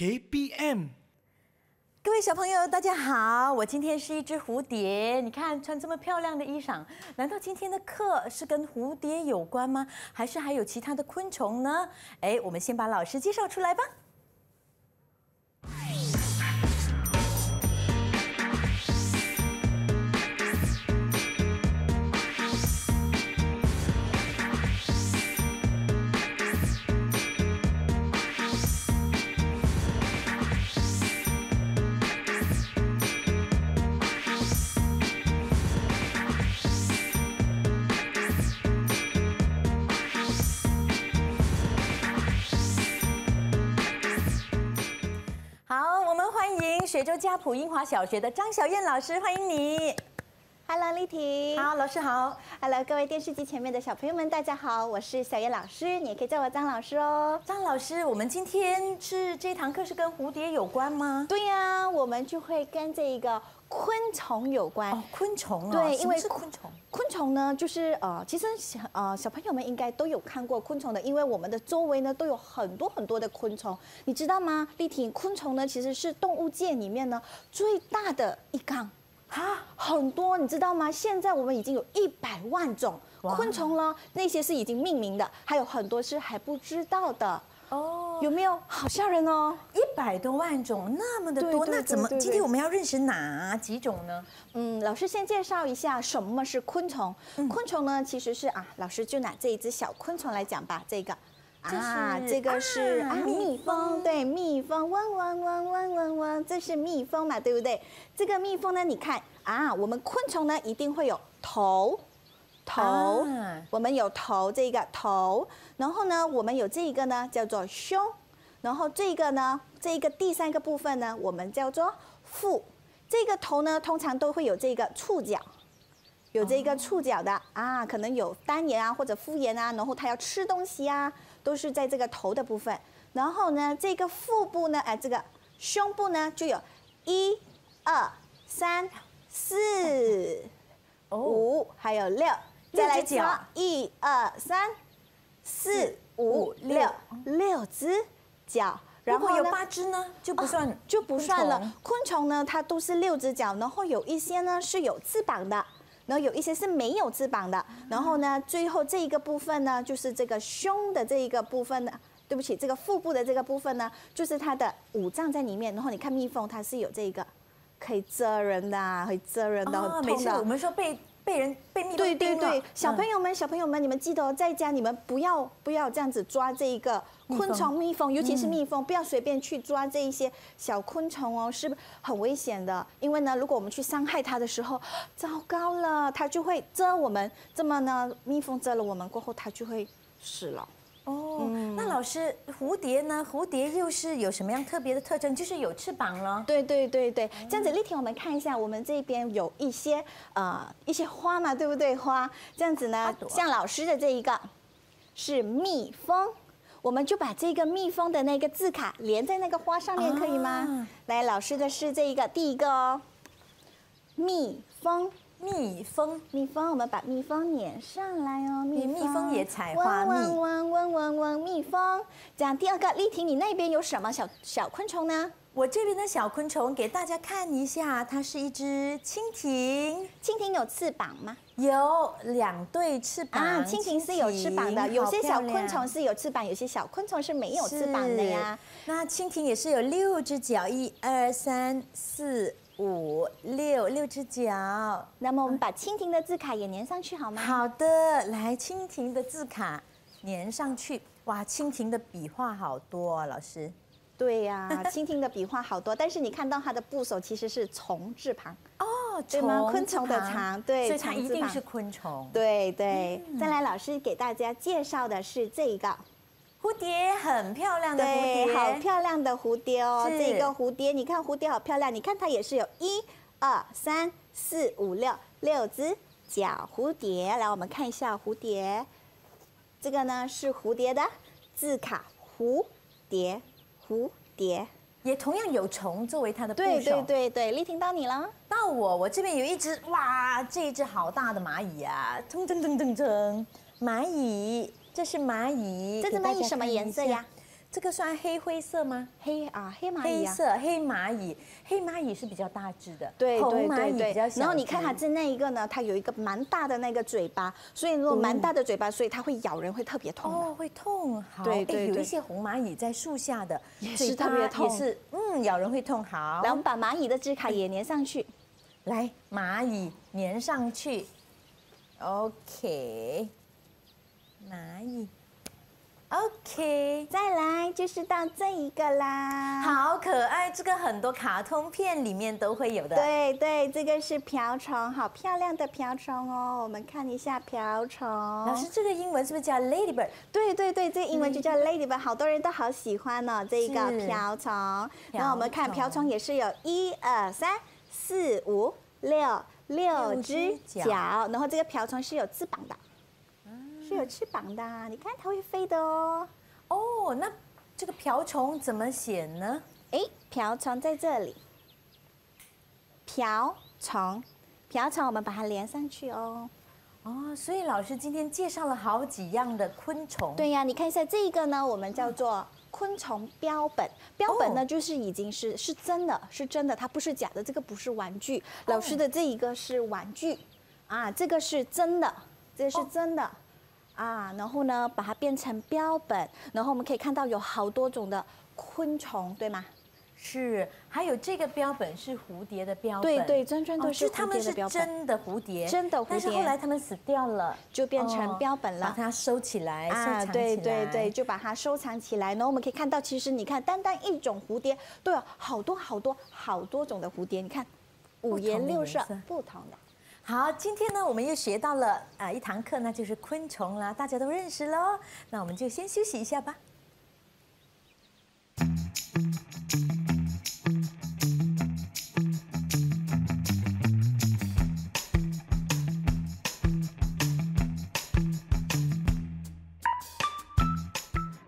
KPM，各位小朋友，大家好！我今天是一只蝴蝶，你看穿这么漂亮的衣裳，难道今天的课是跟蝴蝶有关吗？还是还有其他的昆虫呢？哎，我们先把老师介绍出来吧。学州家谱英华小学的张小燕老师，欢迎你。Hello，丽婷。好，老师好。Hello，各位电视机前面的小朋友们，大家好，我是小燕老师，你也可以叫我张老师哦。张老师，我们今天是这堂课是跟蝴蝶有关吗？对呀，我们就会跟这一个。昆虫有关，昆虫啊，对，因为昆虫，昆虫呢，就是呃，其实小呃小朋友们应该都有看过昆虫的，因为我们的周围呢都有很多很多的昆虫，你知道吗？丽婷，昆虫呢其实是动物界里面呢最大的一缸，啊，很多，你知道吗？现在我们已经有一百万种昆虫了，那些是已经命名的，还有很多是还不知道的哦。有没有好吓人哦？一百多万种，那么的多，那怎么今天我们要认识哪几种呢？嗯，老师先介绍一下，什么是昆虫？昆虫呢，其实是啊，老师就拿这一只小昆虫来讲吧。这个，啊，这个是啊，蜜蜂，对，蜜蜂，嗡嗡嗡嗡嗡嗡，这是蜜蜂嘛，对不对？这个蜜蜂呢，你看啊，我们昆虫呢一定会有头。头，我们有头这个头，然后呢，我们有这一个呢叫做胸，然后这个呢，这个第三个部分呢，我们叫做腹。这个头呢，通常都会有这个触角，有这个触角的啊，可能有单眼啊或者复眼啊，然后它要吃东西啊，都是在这个头的部分。然后呢，这个腹部呢，哎，这个胸部呢，就有一二三四五还有六。再来讲，一二三四五六六只脚，然后有八只呢就不算就不算了。昆虫呢，它都是六只脚，然后有一些呢是有翅膀的，然后有一些是没有翅膀的。然后呢，最后这一个部分呢，就是这个胸的这一个部分呢，对不起，这个腹部的这个部分呢，就是它的五脏在里面。然后你看蜜蜂，它是有这个可以蜇人的，可以蜇人的，很痛的。每次我们说被。被人被蜜蜂叮了。对对对，小朋友们，小朋友们，你们记得哦，在家你们不要不要这样子抓这一个昆虫蜜蜂，尤其是蜜蜂，不要随便去抓这一些小昆虫哦，是很危险的。因为呢，如果我们去伤害它的时候，糟糕了，它就会蛰我们。这么呢，蜜蜂蛰了我们过后，它就会死了。那老师，蝴蝶呢？蝴蝶又是有什么样特别的特征？就是有翅膀了。对对对对，这样子，丽婷，我们看一下，我们这边有一些呃一些花嘛，对不对？花这样子呢，像老师的这一个，是蜜蜂，我们就把这个蜜蜂的那个字卡连在那个花上面，可以吗？来，老师的是这一个第一个哦，蜜蜂。蜜蜂，蜜蜂，我们把蜜蜂粘上来哦。蜜蜂也采花蜜。嗡嗡嗡嗡嗡嗡。蜜蜂。讲第二个，丽婷，你那边有什么小小昆虫呢？我这边的小昆虫给大家看一下，它是一只蜻蜓。蜻蜓有翅膀吗？有两对翅膀。啊，蜻蜓是有翅膀的。有些小昆虫是有翅膀，有些小昆虫是没有翅膀的呀。那蜻蜓也是有六只脚，一二三四。五六六只脚，那么我们把蜻蜓的字卡也粘上去好吗？好的，来蜻蜓的字卡粘上去。哇，蜻蜓的笔画好多，老师。对呀，蜻蜓的笔画好多，但是你看到它的部首其实是虫字旁。哦，虫昆虫的虫，对，所以它一定是昆虫。对对，再来，老师给大家介绍的是这一个。蝴蝶很漂亮的蝴蝶，好漂亮的蝴蝶哦！这一个蝴蝶，你看蝴蝶好漂亮，你看它也是有，一、二、三、四、五、六，六只小蝴蝶。来，我们看一下蝴蝶，这个呢是蝴蝶的字卡，蝴蝶，蝴蝶，也同样有虫作为它的对手。对对对对，丽婷到你了，到我，我这边有一只，哇，这一只好大的蚂蚁啊，噌噌噌噌噌，蚂蚁。这是蚂蚁，这只蚂蚁什么颜色呀？这个算黑灰色吗？黑啊，黑蚂蚁。黑色，黑蚂蚁，黑蚂蚁是比较大只的，对对对。红蚂蚁比小。然后你看它这那一个呢，它有一个蛮大的那个嘴巴，所以如果蛮大的嘴巴，所以它会咬人，会特别痛。哦，会痛，好。对对。有一些红蚂蚁在树下的，也是特别痛。也是，嗯，咬人会痛，好。来，我们把蚂蚁的字卡也粘上去，来，蚂蚁粘上去，OK。蚂蚁，OK，再来就是到这一个啦，好可爱，这个很多卡通片里面都会有的。对对，这个是瓢虫，好漂亮的瓢虫哦。我们看一下瓢虫，老师这个英文是不是叫 ladybird？对对对，这个英文就叫 ladybird，好多人都好喜欢呢。这个瓢虫，然后我们看瓢虫也是有一二三四五六六只脚，然后这个瓢虫是有翅膀的。是有翅膀的，你看它会飞的哦。哦，那这个瓢虫怎么写呢？哎，瓢虫在这里。瓢虫，瓢虫，我们把它连上去哦。哦，所以老师今天介绍了好几样的昆虫。对呀，你看一下这个呢，我们叫做昆虫标本。标本呢，就是已经是是真的是真的，它不是假的。这个不是玩具，老师的这一个是玩具啊，这个是真的，这是真的。啊，然后呢，把它变成标本，然后我们可以看到有好多种的昆虫，对吗？是，还有这个标本是蝴蝶的标本，对对，钻钻都是蝴蝶的标本。它们是真的蝴蝶，真的蝴蝶。但是后来它们死掉了，就变成标本了，把它收起来。啊，对对对，就把它收藏起来。然后我们可以看到，其实你看，单单一种蝴蝶都有好多好多好多种的蝴蝶，你看，五颜六色，不同的。好，今天呢，我们又学到了啊一堂课呢，就是昆虫啦，大家都认识喽。那我们就先休息一下吧。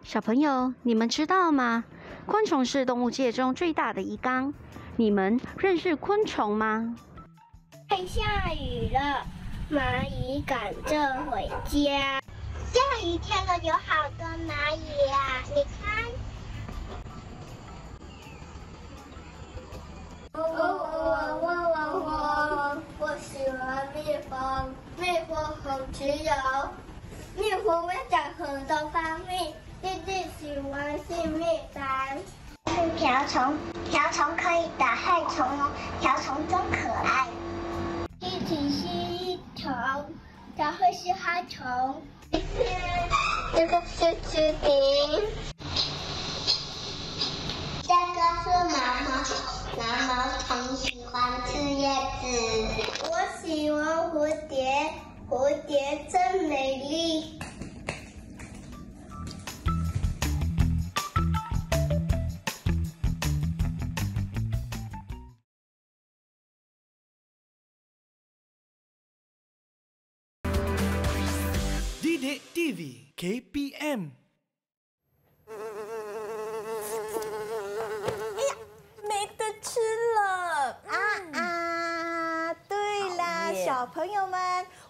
小朋友，你们知道吗？昆虫是动物界中最大的一纲。你们认识昆虫吗？快下雨了，蚂蚁赶着回家。下雨天了，有好多蚂蚁啊！你看。我我我我我我喜欢蜜蜂，蜜蜂很勤劳，蜜蜂会在很多花蜜。弟弟喜欢吃蜜蜂。是瓢虫，瓢虫可以打害虫，瓢虫真可爱。是一虫，它会是花虫。这个是蜻蜓，这个是毛毛毛毛虫。KPM，哎呀，没得吃了啊啊！对啦，小朋友们，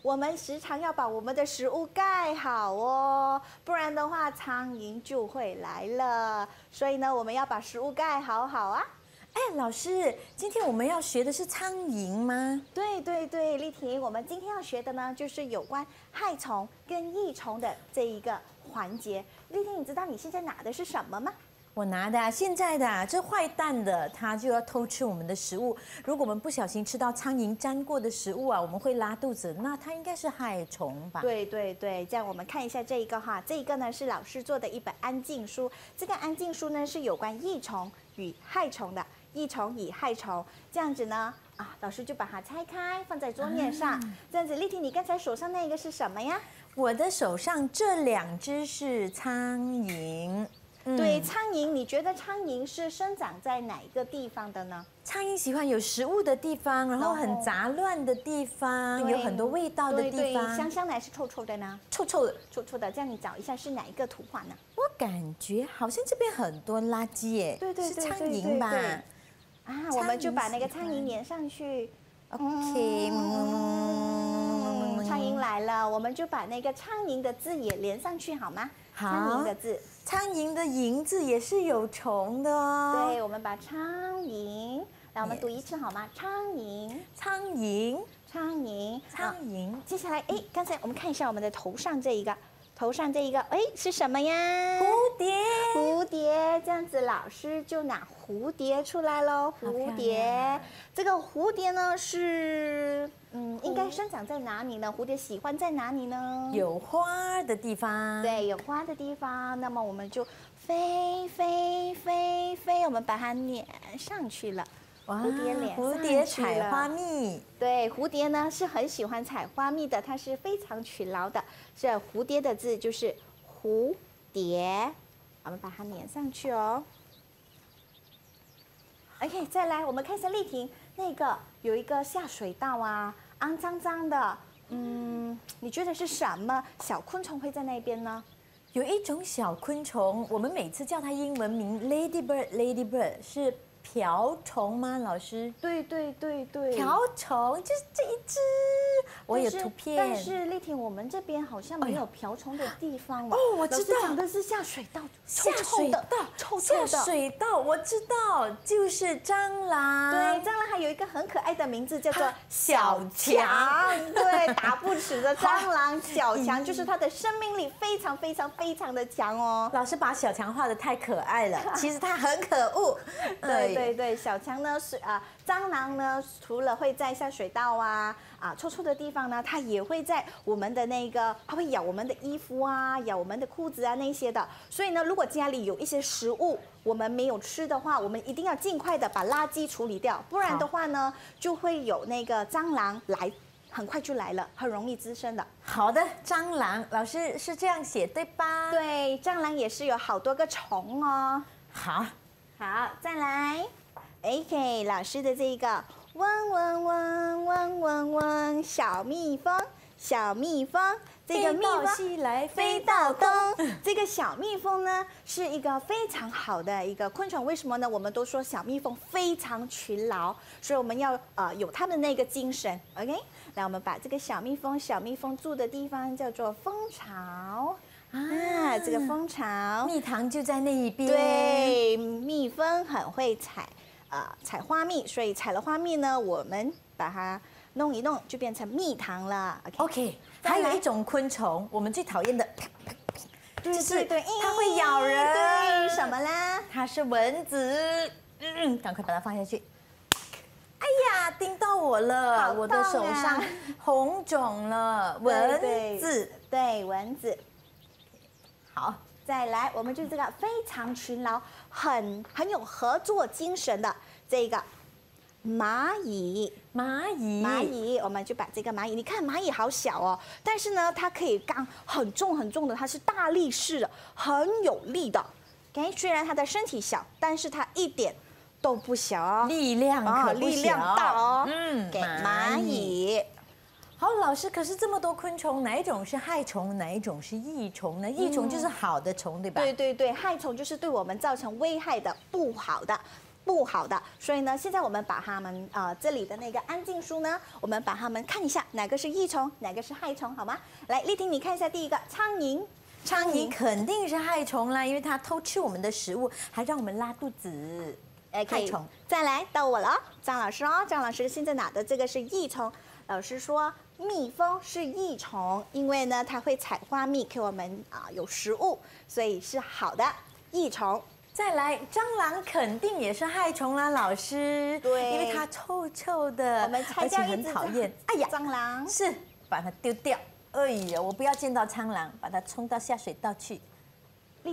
我们时常要把我们的食物盖好哦，不然的话苍蝇就会来了。所以呢，我们要把食物盖好好啊。哎，老师，今天我们要学的是苍蝇吗？对对对，丽婷，我们今天要学的呢，就是有关害虫跟益虫的这一个环节。丽婷，你知道你现在拿的是什么吗？我拿的，啊、现在的啊、这坏蛋的，它就要偷吃我们的食物。如果我们不小心吃到苍蝇沾过的食物啊，我们会拉肚子。那它应该是害虫吧？对对对，这样我们看一下这一个哈，这一个呢是老师做的一本安静书。这个安静书呢是有关益虫与害虫的。益虫以害虫这样子呢啊，老师就把它拆开放在桌面上。这样子，丽婷，你刚才手上那个是什么呀？我的手上这两只是苍蝇。对，苍蝇，你觉得苍蝇是生长在哪一个地方的呢？苍蝇喜欢有食物的地方，然后很杂乱的地方，有很多味道的地方。对对，香香的还是臭臭的呢？臭臭的，臭臭的。这样，你找一下是哪一个图画呢？我感觉好像这边很多垃圾耶，对对，是苍蝇吧？啊，我们就把那个苍蝇粘上去。OK，苍蝇来了，我们就把那个苍蝇的字也连上去好吗？苍蝇的字，苍蝇的“蝇”字也是有虫的哦。对，我们把苍蝇，来，我们读一次好吗？苍蝇，苍蝇，苍蝇，苍蝇。接下来，哎，刚才我们看一下我们的头上这一个。头上这一个哎是什么呀？蝴蝶，蝴蝶，这样子老师就拿蝴蝶出来喽。蝴蝶，这个蝴蝶呢是嗯，应该生长在哪里呢？蝴蝶喜欢在哪里呢？有花的地方。对，有花的地方。那么我们就飞飞飞飞，我们把它撵上去了。蝴蝶脸，蝴蝶采花蜜。对，蝴蝶呢是很喜欢采花蜜的，它是非常勤劳的。这蝴蝶的字就是蝴蝶，我们把它粘上去哦。OK，再来，我们看一下丽婷那个有一个下水道啊，肮脏脏的。嗯，你觉得是什么小昆虫会在那边呢？有一种小昆虫，我们每次叫它英文名 ladybird，ladybird 是。瓢虫吗？老师，对对对对，瓢虫就是这一只，我有图片。但是丽婷，我们这边好像没有瓢虫的地方哦。我知道，讲的是下水道，下水道臭下水道，我知道，就是蟑螂。对，蟑螂还有一个很可爱的名字叫做小强。对，打不死的蟑螂 小强，就是它的生命力非常非常非常的强哦。老师把小强画的太可爱了，其实它很可恶。对。对对，小强呢是啊，蟑螂呢除了会在下水道啊啊、臭臭的地方呢，它也会在我们的那个，它会咬我们的衣服啊，咬我们的裤子啊那些的。所以呢，如果家里有一些食物我们没有吃的话，我们一定要尽快的把垃圾处理掉，不然的话呢，就会有那个蟑螂来，很快就来了，很容易滋生的。好的，蟑螂老师是这样写对吧？对，蟑螂也是有好多个虫哦。好。好，再来，AK 老师的这个嗡嗡嗡嗡嗡嗡，小蜜蜂，小蜜蜂，这个蜜蜂来飞到东。这个小蜜蜂呢，是一个非常好的一个昆虫。为什么呢？我们都说小蜜蜂非常勤劳，所以我们要呃有它的那个精神。OK，来，我们把这个小蜜蜂，小蜜蜂住的地方叫做蜂巢。啊，这个蜂巢蜜糖就在那一边。对，蜜蜂很会采，呃，采花蜜，所以采了花蜜呢，我们把它弄一弄，就变成蜜糖了。OK。还有一种昆虫，我们最讨厌的，就是它会咬人。对，什么啦？它是蚊子。嗯，赶快把它放下去。哎呀，叮到我了，我的手上红肿了。蚊子，对蚊子。好，再来，我们就这个非常勤劳、很很有合作精神的这个蚂蚁，蚂蚁，蚂蚁，我们就把这个蚂蚁。你看蚂蚁好小哦，但是呢，它可以刚很重很重的，它是大力士的，很有力的。OK，虽然它的身体小，但是它一点都不小哦，力量可力量大哦。嗯，给蚂蚁。好，老师，可是这么多昆虫，哪一种是害虫，哪一种是益虫呢？益虫就是好的虫，对吧？对对对，害虫就是对我们造成危害的，不好的，不好的。所以呢，现在我们把它们，呃，这里的那个安静书呢，我们把它们看一下，哪个是益虫，哪个是害虫，好吗？来，丽婷，你看一下第一个苍蝇，苍蝇肯定是害虫啦，因为它偷吃我们的食物，还让我们拉肚子。害虫。再来到我了，张老师哦，张老师现在拿的这个是益虫？老师说。蜜蜂是益虫，因为呢，它会采花蜜给我们啊，有食物，所以是好的益虫。再来，蟑螂肯定也是害虫啦，老师。对，因为它臭臭的，我们而且很讨厌。哎呀，蟑螂是把它丢掉，哎呀，我不要见到蟑螂，把它冲到下水道去。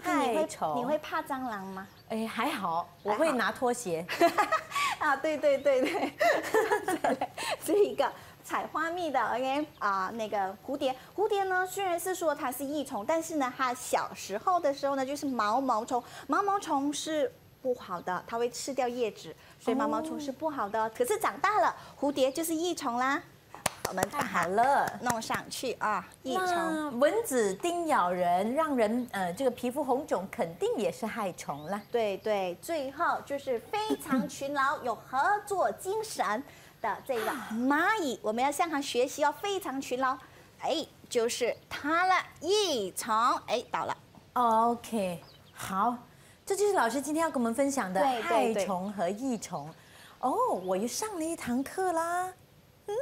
太丑，你会怕蟑螂吗？哎，还好，我会拿拖鞋。啊，对对对对，这 一个。采花蜜的 OK 啊，那个蝴蝶，蝴蝶呢虽然是说它是益虫，但是呢，它小时候的时候呢就是毛毛虫，毛毛虫是不好的，它会吃掉叶子，所以毛毛虫是不好的。可是长大了，蝴蝶就是益虫啦。我们太好了，弄上去啊。益虫，蚊子叮咬人，让人呃这个皮肤红肿，肯定也是害虫啦。对对，最后就是非常勤劳，有合作精神。的这个蚂蚁，我们要向它学习，要非常勤劳。哎，就是它了，益虫。哎，到了。OK，好，这就是老师今天要跟我们分享的害虫和益虫。哦，我又上了一堂课啦。嗯。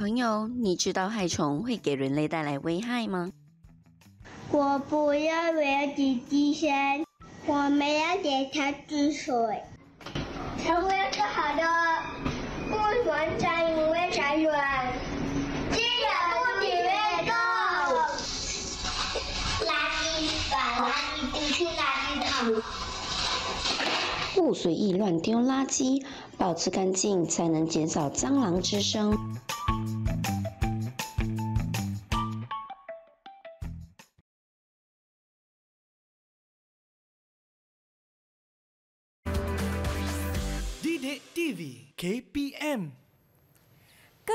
朋友，你知道害虫会给人类带来危害吗？我不要闻蜘鸡声，我不要给它吃水，我要吃好的不乱扔，不乱扔，不乱扔，不乱扔，不乱扔，不乱扔，不乱扔，不乱扔，不乱扔，不乱扔，不乱扔，乱扔，不乱扔，不乱扔，不乱扔，不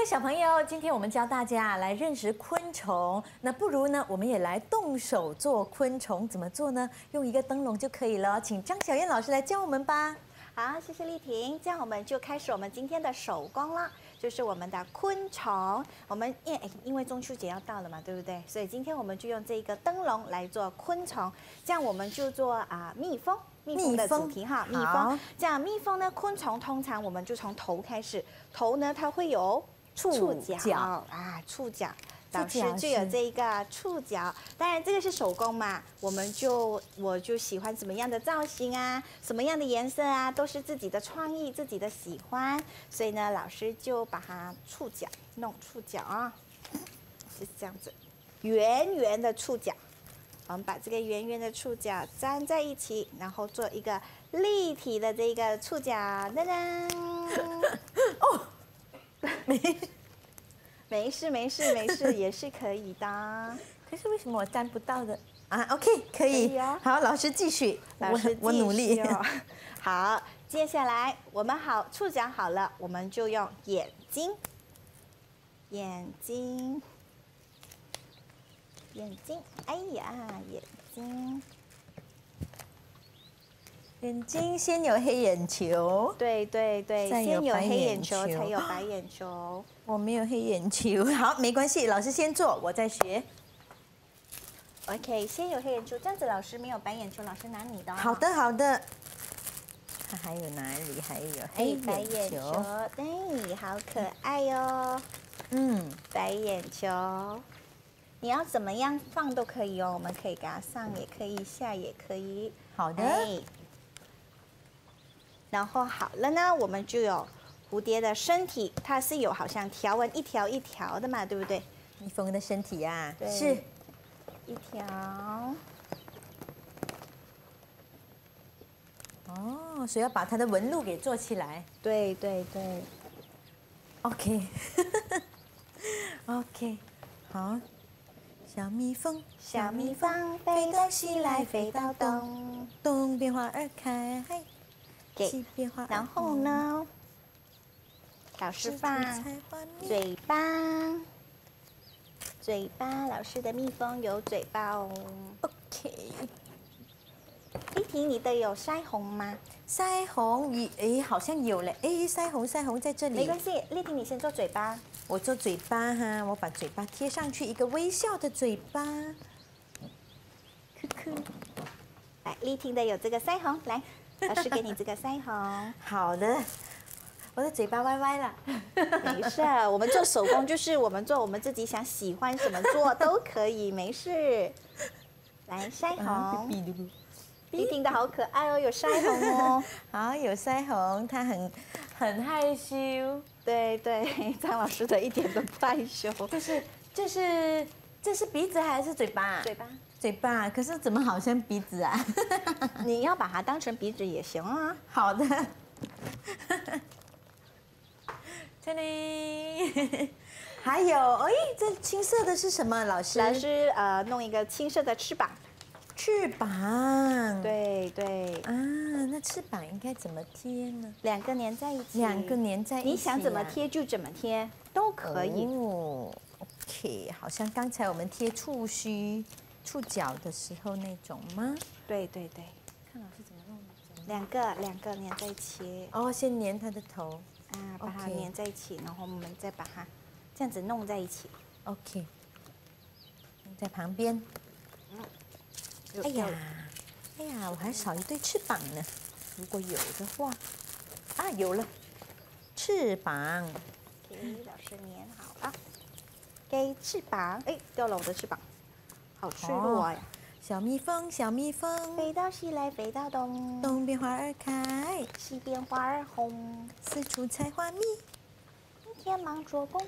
小朋友，今天我们教大家来认识昆虫，那不如呢，我们也来动手做昆虫，怎么做呢？用一个灯笼就可以了，请张小燕老师来教我们吧。好，谢谢丽婷，这样我们就开始我们今天的手工了，就是我们的昆虫。我们因因为中秋节要到了嘛，对不对？所以今天我们就用这个灯笼来做昆虫，这样我们就做啊蜜蜂，蜜蜂的主题哈，蜜蜂。这样蜜蜂呢，昆虫通常我们就从头开始，头呢它会有。触角啊，触角，老师就有这一个触角。当然这个是手工嘛，我们就我就喜欢什么样的造型啊，什么样的颜色啊，都是自己的创意，自己的喜欢。所以呢，老师就把它触角弄触角啊，是这样子，圆圆的触角。我们把这个圆圆的触角粘在一起，然后做一个立体的这个触角。噔噔，哦。没事，没事，没事，也是可以的。可是为什么我沾不到的啊？OK，可以。可以好，老师继续。老师，我努力。好，接下来我们好触角好了，我们就用眼睛，眼睛，眼睛。哎呀，眼睛。眼睛先有黑眼球，对对对，先有黑眼球才有白眼球。我没有黑眼球，好，没关系，老师先做，我再学。OK，先有黑眼球，这样子老师没有白眼球，老师拿你的。好的，好的。他还有哪里？还有黑眼球，哎，好可爱哟。嗯，白眼球，你要怎么样放都可以哦，我们可以给它上，也可以下，也可以。好的。然后好了呢，我们就有蝴蝶的身体，它是有好像条纹一条一条的嘛，对不对？蜜蜂的身体呀，是一条。哦，所以要把它的纹路给做起来。对对对。OK，OK，好。小蜜蜂，小蜜蜂，飞到西来飞到东，东边花儿开。给然后呢？老师放嘴巴，嘴巴老师的蜜蜂有嘴巴哦。OK，丽婷，你的有腮红吗？腮红，咦，哎，好像有了，哎，腮红，腮红在这里。没关系，丽婷，你先做嘴巴。我做嘴巴哈，我把嘴巴贴上去，一个微笑的嘴巴，酷酷。来，丽婷的有这个腮红，来。老师给你这个腮红，好的，我的嘴巴歪歪了，没事。我们做手工就是我们做我们自己想喜欢什么做都可以，没事。来腮红，一平的好可爱哦，有腮红哦，好有腮红，他很很害羞，对对，张老师的一点都不害羞，就是就是这是鼻子还是嘴巴？嘴巴。嘴巴，可是怎么好像鼻子啊？你要把它当成鼻子也行啊。好的。t i 还有，哎，这青色的是什么？老师，老师，呃，弄一个青色的翅膀。翅膀。对对啊，那翅膀应该怎么贴呢？两个粘在一起。两个粘在一起。你想怎么贴就怎么贴，都可以。哦，OK，好像刚才我们贴触须。触角的时候那种吗？对对对，看老师怎么弄。两个两个粘在一起。哦，先粘它的头，啊，把它粘在一起，然后我们再把它这样子弄在一起。OK。在旁边。嗯。哎呀，哎呀，我还少一对翅膀呢。如果有的话，啊，有了，翅膀。OK，老师粘好了。给翅膀。哎，掉了我的翅膀。好脆弱呀！小蜜蜂，小蜜蜂，飞到西来飞到东，东边花儿开，西边花儿红，四处采花蜜，天天忙做工。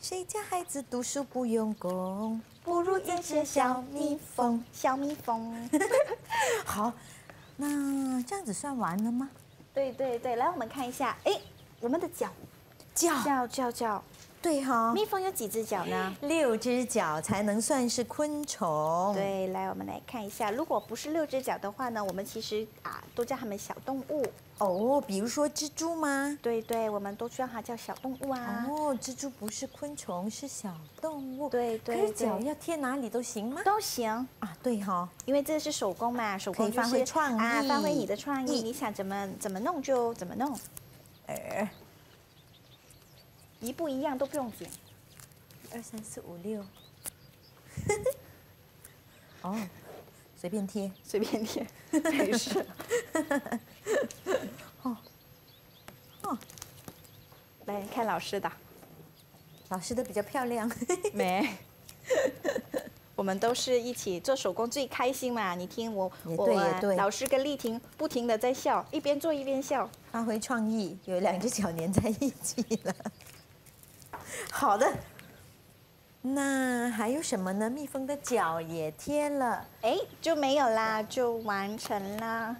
谁家孩子读书不用功，不如一只小蜜蜂，小蜜蜂。好，那这样子算完了吗？对对对，来我们看一下，哎，我们的叫叫叫叫。对哈，蜜蜂有几只脚呢？六只脚才能算是昆虫。对，来，我们来看一下，如果不是六只脚的话呢，我们其实啊，都叫它们小动物。哦，比如说蜘蛛吗？对对，我们都叫它叫小动物啊。哦，蜘蛛不是昆虫，是小动物。对对，可是脚要贴哪里都行吗？都行啊，对哈，因为这是手工嘛，手工发挥创意，发挥你的创意，你想怎么怎么弄就怎么弄。哎。一不一样都不用剪，二三四五六，哦，随便贴，随便贴，没事。哦哦，来看老师的，老师的比较漂亮。没，我们都是一起做手工最开心嘛！你听，我我老师跟丽婷不停的在笑，一边做一边笑，发挥创意，有两只脚粘在一起了。好的，那还有什么呢？蜜蜂的脚也贴了，哎，就没有啦，就完成啦。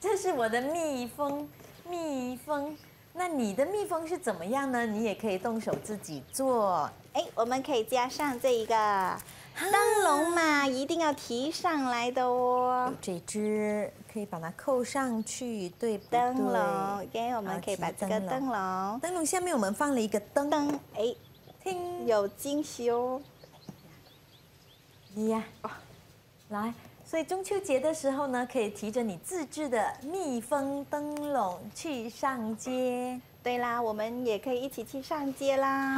这是我的蜜蜂，蜜蜂。那你的蜜蜂是怎么样呢？你也可以动手自己做。哎，我们可以加上这一个。灯笼嘛，一定要提上来的哦。这只可以把它扣上去，对，灯笼，给我们可以把这个灯笼，灯笼下面我们放了一个灯，哎，听，有惊喜哦！呀，来，所以中秋节的时候呢，可以提着你自制的蜜蜂灯笼去上街。对啦，我们也可以一起去上街啦。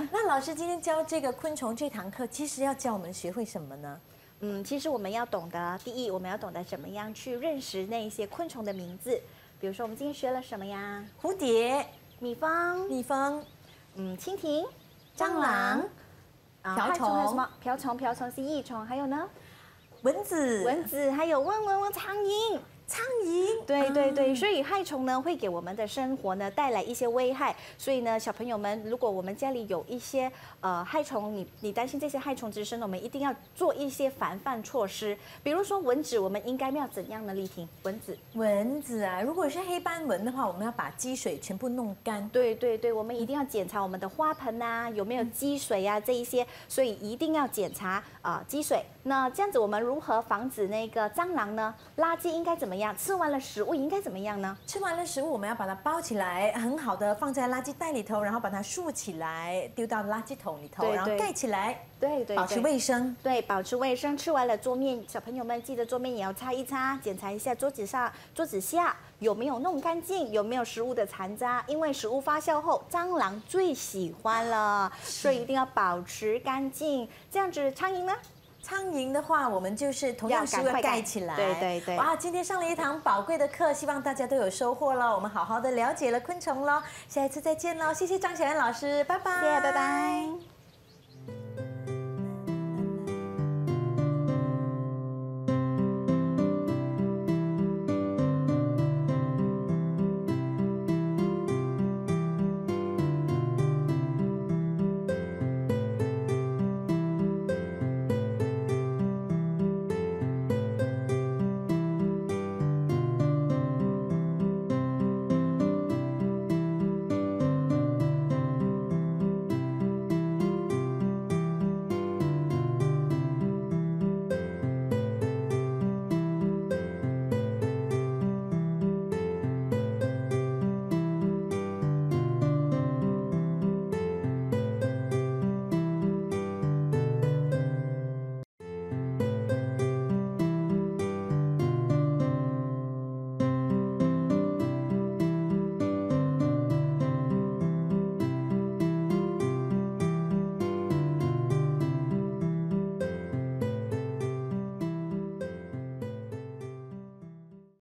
好，那老师今天教这个昆虫这堂课，其实要教我们学会什么呢？嗯，其实我们要懂得，第一，我们要懂得怎么样去认识那一些昆虫的名字。比如说，我们今天学了什么呀？蝴蝶、蜜蜂、蜜蜂，嗯，蜻蜓、蟑螂、瓢虫，还有什么？瓢虫，瓢虫是益虫，还有呢？蚊子，蚊子，还有蚊蚊蚊，苍蝇。苍蝇，对对对，所以害虫呢会给我们的生活呢带来一些危害，所以呢，小朋友们，如果我们家里有一些呃害虫，你你担心这些害虫滋生，我们一定要做一些防范措施。比如说蚊子，我们应该要怎样呢？丽婷，蚊子，蚊子啊，如果是黑斑蚊的话，我们要把积水全部弄干。对对对，我们一定要检查我们的花盆啊有没有积水啊这一些，所以一定要检查啊积水。那这样子，我们如何防止那个蟑螂呢？垃圾应该怎么样？吃完了食物应该怎么样呢？吃完了食物，我们要把它包起来，很好的放在垃圾袋里头，然后把它竖起来，丢到垃圾桶里头，然后盖起来。对对，保持卫生。对，保持卫生。吃完了桌面，小朋友们记得桌面也要擦一擦，检查一下桌子上、桌子下有没有弄干净，有没有食物的残渣。因为食物发酵后，蟑螂最喜欢了，所以一定要保持干净。这样子，苍蝇呢？苍蝇的话，我们就是同样是会盖起来。对对对！哇，今天上了一堂宝贵的课，希望大家都有收获了。我们好好的了解了昆虫了，下一次再见喽！谢谢张小燕老师，拜拜，谢谢，拜拜。